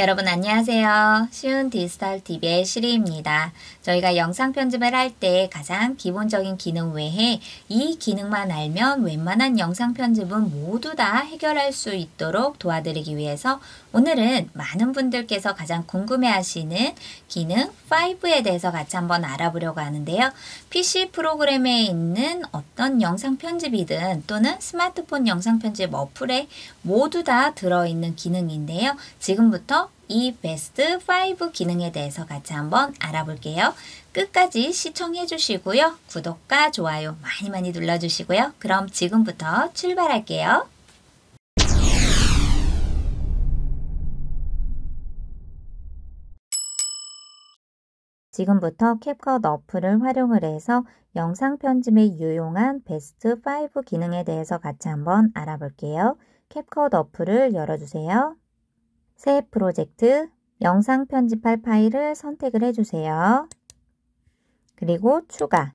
여러분 안녕하세요. 쉬운 디지털 TV의 시리입니다. 저희가 영상 편집을 할 때 가장 기본적인 기능 외에 이 기능만 알면 웬만한 영상 편집은 모두 다 해결할 수 있도록 도와드리기 위해서 오늘은 많은 분들께서 가장 궁금해하시는 기능 5에 대해서 같이 한번 알아보려고 하는데요. PC 프로그램에 있는 어떤 영상 편집이든 또는 스마트폰 영상 편집 어플에 모두 다 들어있는 기능인데요. 지금부터 이 베스트 5 기능에 대해서 같이 한번 알아볼게요. 끝까지 시청해 주시고요. 구독과 좋아요 많이 많이 눌러주시고요. 그럼 지금부터 출발할게요. 지금부터 캡컷 어플을 활용을 해서 영상 편집에 유용한 베스트 5 기능에 대해서 같이 한번 알아볼게요. 캡컷 어플을 열어주세요. 새 프로젝트 영상 편집할 파일을 선택을 해주세요. 그리고 추가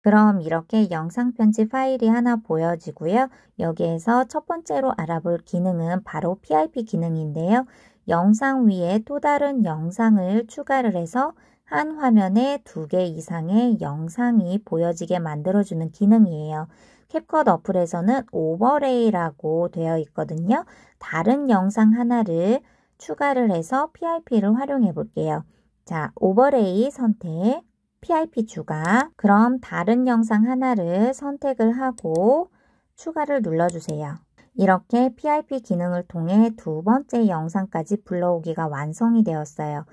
그럼 이렇게 영상 편집 파일이 하나 보여지고요. 여기에서 첫 번째로 알아볼 기능은 바로 PIP 기능인데요. 영상 위에 또 다른 영상을 추가를 해서 한 화면에 두 개 이상의 영상이 보여지게 만들어주는 기능이에요. 캡컷 어플에서는 오버레이라고 되어 있거든요. 다른 영상 하나를 추가를 해서 PIP를 활용해 볼게요. 자, 오버레이 선택, PIP 추가. 그럼 다른 영상 하나를 선택을 하고 추가를 눌러주세요. 이렇게 PIP 기능을 통해 두 번째 영상까지 불러오기가 완성이 되었어요.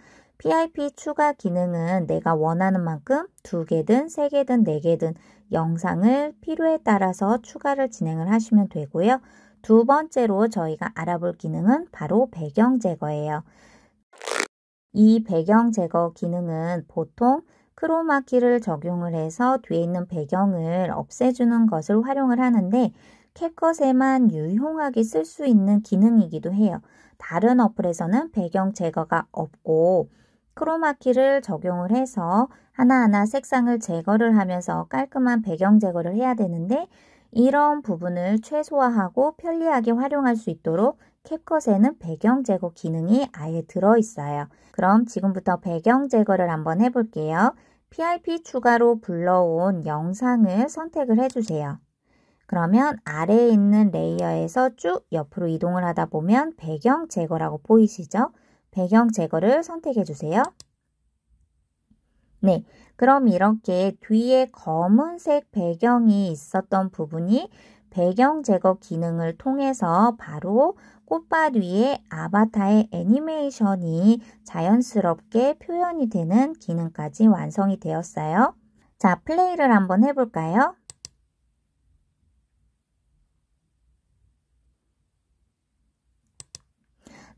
PIP 추가 기능은 내가 원하는 만큼 두개든세개든네개든 네 영상을 필요에 따라서 추가를 진행을 하시면 되고요. 두 번째로 저희가 알아볼 기능은 바로 배경 제거예요. 이 배경 제거 기능은 보통 크로마키를 적용을 해서 뒤에 있는 배경을 없애주는 것을 활용을 하는데 캡컷에만 유용하게 쓸 수 있는 기능이기도 해요. 다른 어플에서는 배경 제거가 없고 크로마키를 적용을 해서 하나하나 색상을 제거를 하면서 깔끔한 배경 제거를 해야 되는데 이런 부분을 최소화하고 편리하게 활용할 수 있도록 캡컷에는 배경 제거 기능이 아예 들어있어요. 그럼 지금부터 배경 제거를 한번 해볼게요. PIP 추가로 불러온 영상을 선택을 해주세요. 그러면 아래에 있는 레이어에서 쭉 옆으로 이동을 하다 보면 배경 제거라고 보이시죠? 배경 제거를 선택해 주세요. 네, 그럼 이렇게 뒤에 검은색 배경이 있었던 부분이 배경 제거 기능을 통해서 바로 꽃밭 위에 아바타의 애니메이션이 자연스럽게 표현이 되는 기능까지 완성이 되었어요. 자, 플레이를 한번 해볼까요?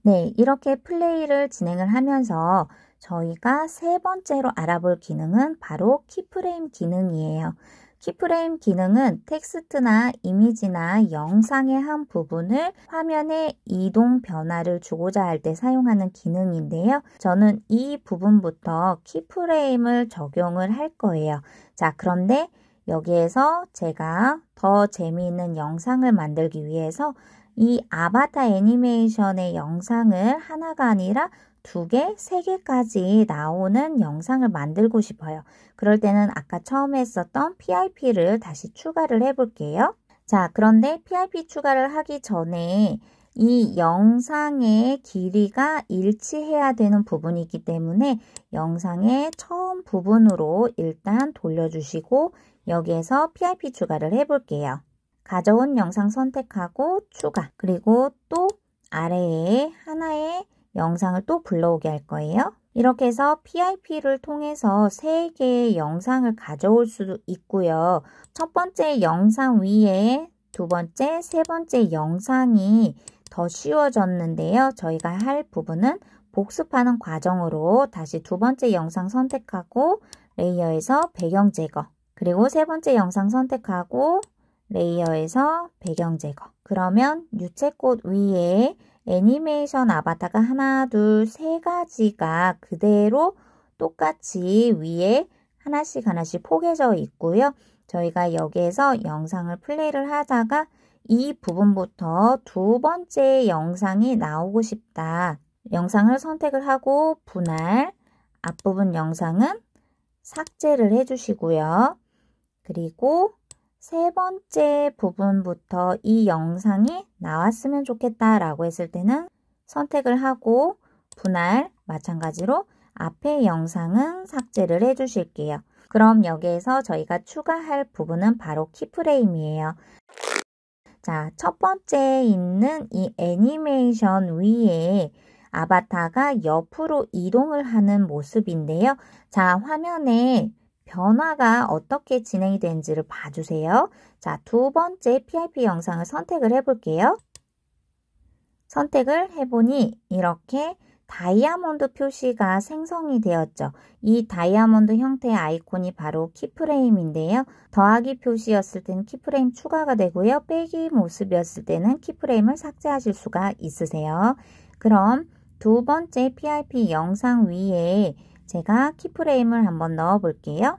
네, 이렇게 플레이를 진행을 하면서 저희가 세 번째로 알아볼 기능은 바로 키프레임 기능이에요. 키프레임 기능은 텍스트나 이미지나 영상의 한 부분을 화면에 이동 변화를 주고자 할 때 사용하는 기능인데요. 저는 이 부분부터 키프레임을 적용을 할 거예요. 자, 그런데 여기에서 제가 더 재미있는 영상을 만들기 위해서 이 아바타 애니메이션의 영상을 하나가 아니라 두 개, 세 개까지 나오는 영상을 만들고 싶어요. 그럴 때는 아까 처음에 했었던 PIP를 다시 추가를 해볼게요. 자, 그런데 PIP 추가를 하기 전에 이 영상의 길이가 일치해야 되는 부분이기 때문에 영상의 처음 부분으로 일단 돌려주시고 여기에서 PIP 추가를 해볼게요. 가져온 영상 선택하고 추가 그리고 또 아래에 하나의 영상을 또 불러오게 할 거예요. 이렇게 해서 PIP를 통해서 3개의 영상을 가져올 수도 있고요. 첫 번째 영상 위에 두 번째, 세 번째 영상이 더 쉬워졌는데요. 저희가 할 부분은 복습하는 과정으로 다시 두 번째 영상 선택하고 레이어에서 배경 제거 그리고 세 번째 영상 선택하고 레이어에서 배경 제거. 그러면 유채꽃 위에 애니메이션 아바타가 하나, 둘, 세 가지가 그대로 똑같이 위에 하나씩 하나씩 포개져 있고요. 저희가 여기에서 영상을 플레이를 하다가 이 부분부터 두 번째 영상이 나오고 싶다. 영상을 선택을 하고 분할, 앞부분 영상은 삭제를 해주시고요. 그리고 세 번째 부분부터 이 영상이 나왔으면 좋겠다라고 했을 때는 선택을 하고 분할 마찬가지로 앞에 영상은 삭제를 해주실게요. 그럼 여기에서 저희가 추가할 부분은 바로 키프레임이에요. 자, 첫 번째 있는 이 애니메이션 위에 아바타가 옆으로 이동을 하는 모습인데요. 자, 화면에 변화가 어떻게 진행이 되는지를 봐주세요. 자, 두 번째 PIP 영상을 선택을 해볼게요. 선택을 해보니 이렇게 다이아몬드 표시가 생성이 되었죠. 이 다이아몬드 형태의 아이콘이 바로 키프레임인데요. 더하기 표시였을 때는 키프레임 추가가 되고요. 빼기 모습이었을 때는 키프레임을 삭제하실 수가 있으세요. 그럼 두 번째 PIP 영상 위에 제가 키프레임을 한번 넣어 볼게요.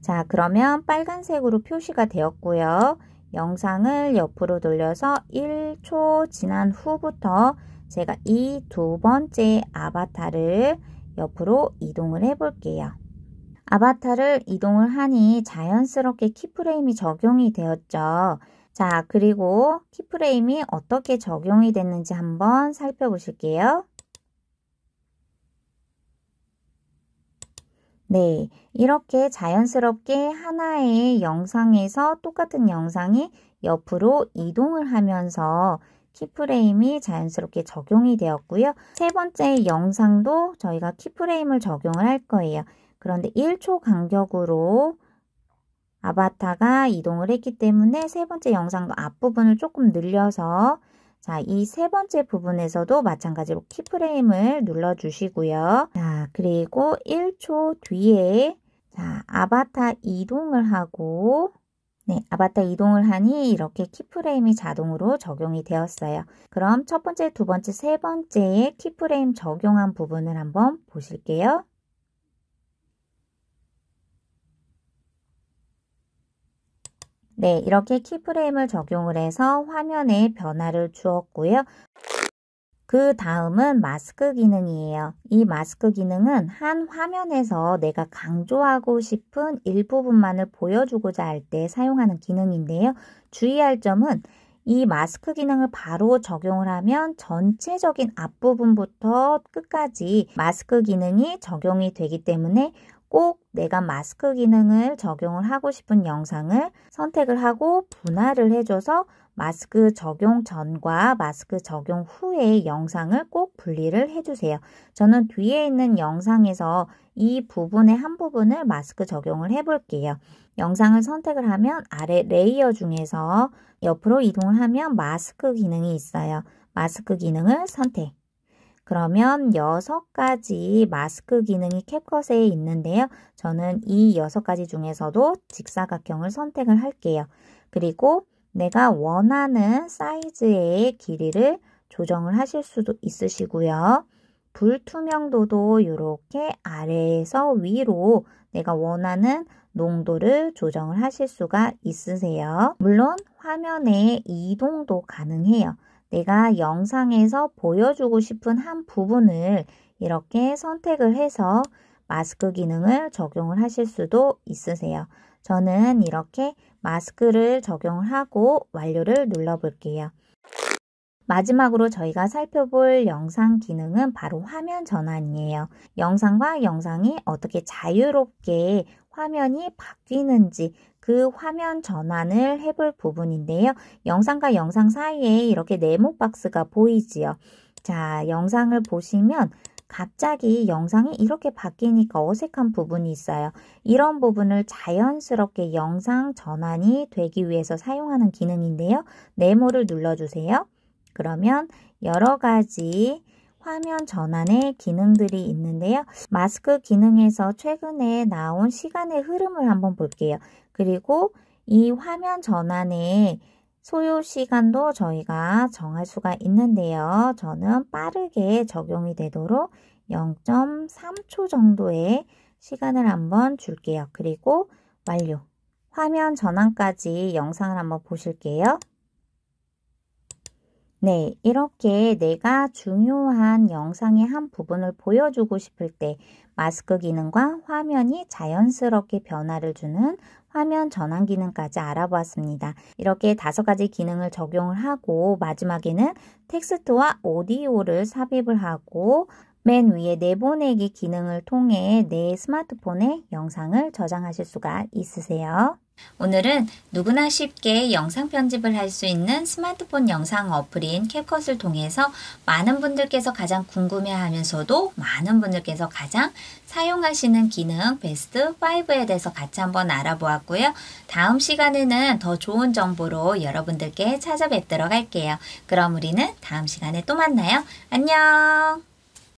자, 그러면 빨간색으로 표시가 되었고요. 영상을 옆으로 돌려서 1초 지난 후부터 제가 이 두 번째 아바타를 옆으로 이동을 해 볼게요. 아바타를 이동을 하니 자연스럽게 키프레임이 적용이 되었죠. 자, 그리고 키프레임이 어떻게 적용이 됐는지 한번 살펴보실게요. 네, 이렇게 자연스럽게 하나의 영상에서 똑같은 영상이 옆으로 이동을 하면서 키프레임이 자연스럽게 적용이 되었고요. 세 번째 영상도 저희가 키프레임을 적용을 할 거예요. 그런데 1초 간격으로 아바타가 이동을 했기 때문에 세 번째 영상도 앞부분을 조금 늘려서 자, 이 세 번째 부분에서도 마찬가지로 키프레임을 눌러주시고요. 자, 그리고 1초 뒤에 자, 아바타 이동을 하고 네, 아바타 이동을 하니 이렇게 키프레임이 자동으로 적용이 되었어요. 그럼 첫 번째, 두 번째, 세 번째의 키프레임 적용한 부분을 한번 보실게요. 네, 이렇게 키프레임을 적용을 해서 화면에 변화를 주었고요. 그 다음은 마스크 기능이에요. 이 마스크 기능은 한 화면에서 내가 강조하고 싶은 일부분만을 보여주고자 할 때 사용하는 기능인데요. 주의할 점은 이 마스크 기능을 바로 적용을 하면 전체적인 앞부분부터 끝까지 마스크 기능이 적용이 되기 때문에 꼭 내가 마스크 기능을 적용을 하고 싶은 영상을 선택을 하고 분할을 해줘서 마스크 적용 전과 마스크 적용 후의 영상을 꼭 분리를 해주세요. 저는 뒤에 있는 영상에서 이 부분의 한 부분을 마스크 적용을 해볼게요. 영상을 선택을 하면 아래 레이어 중에서 옆으로 이동을 하면 마스크 기능이 있어요. 마스크 기능을 선택. 그러면 6 가지 마스크 기능이 캡컷에 있는데요. 저는 이6 가지 중에서도 직사각형을 선택을 할게요. 그리고 내가 원하는 사이즈의 길이를 조정을 하실 수도 있으시고요. 불투명도도 이렇게 아래에서 위로 내가 원하는 농도를 조정을 하실 수가 있으세요. 물론 화면의 이동도 가능해요. 내가 영상에서 보여주고 싶은 한 부분을 이렇게 선택을 해서 마스크 기능을 적용을 하실 수도 있으세요. 저는 이렇게 마스크를 적용 하고 완료를 눌러 볼게요. 마지막으로 저희가 살펴볼 영상 기능은 바로 화면 전환이에요. 영상과 영상이 어떻게 자유롭게 화면이 바뀌는지 그 화면 전환을 해볼 부분인데요. 영상과 영상 사이에 이렇게 네모 박스가 보이지요. 자, 영상을 보시면 갑자기 영상이 이렇게 바뀌니까 어색한 부분이 있어요. 이런 부분을 자연스럽게 영상 전환이 되기 위해서 사용하는 기능인데요. 네모를 눌러주세요. 그러면 여러 가지 화면 전환의 기능들이 있는데요. 마스크 기능에서 최근에 나온 시간의 흐름을 한번 볼게요. 그리고 이 화면 전환의 소요 시간도 저희가 정할 수가 있는데요. 저는 빠르게 적용이 되도록 0.3초 정도의 시간을 한번 줄게요. 그리고 완료. 화면 전환까지 영상을 한번 보실게요. 네, 이렇게 내가 중요한 영상의 한 부분을 보여주고 싶을 때 마스크 기능과 화면이 자연스럽게 변화를 주는 화면 전환 기능까지 알아보았습니다. 이렇게 다섯 가지 기능을 적용을 하고 마지막에는 텍스트와 오디오를 삽입을 하고 맨 위에 내보내기 기능을 통해 내 스마트폰에 영상을 저장하실 수가 있으세요. 오늘은 누구나 쉽게 영상 편집을 할 수 있는 스마트폰 영상 어플인 캡컷을 통해서 많은 분들께서 가장 궁금해하면서도 많은 분들께서 가장 사용하시는 기능 베스트 5에 대해서 같이 한번 알아보았고요. 다음 시간에는 더 좋은 정보로 여러분들께 찾아뵙도록 할게요. 그럼 우리는 다음 시간에 또 만나요. 안녕!